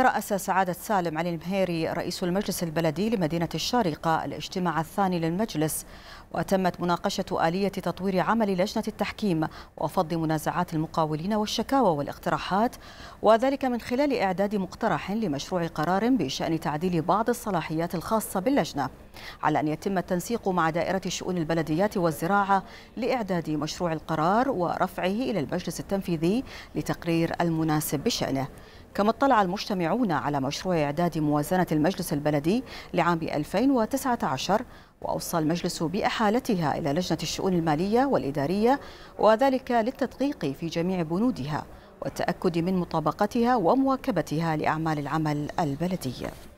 ترأس سعادة سالم علي المهيري رئيس المجلس البلدي لمدينة الشارقة الاجتماع الثاني للمجلس وتمت مناقشة آلية تطوير عمل لجنة التحكيم وفض منازعات المقاولين والشكاوى والاقتراحات وذلك من خلال إعداد مقترح لمشروع قرار بشأن تعديل بعض الصلاحيات الخاصة باللجنة على أن يتم التنسيق مع دائرة شؤون البلديات والزراعة لإعداد مشروع القرار ورفعه إلى المجلس التنفيذي لتقرير المناسب بشأنه كما اطلع المجتمعون على مشروع إعداد موازنة المجلس البلدي لعام 2019 وأوصى المجلس بإحالتها إلى لجنة الشؤون المالية والإدارية وذلك للتدقيق في جميع بنودها والتأكد من مطابقتها ومواكبتها لأعمال العمل البلدي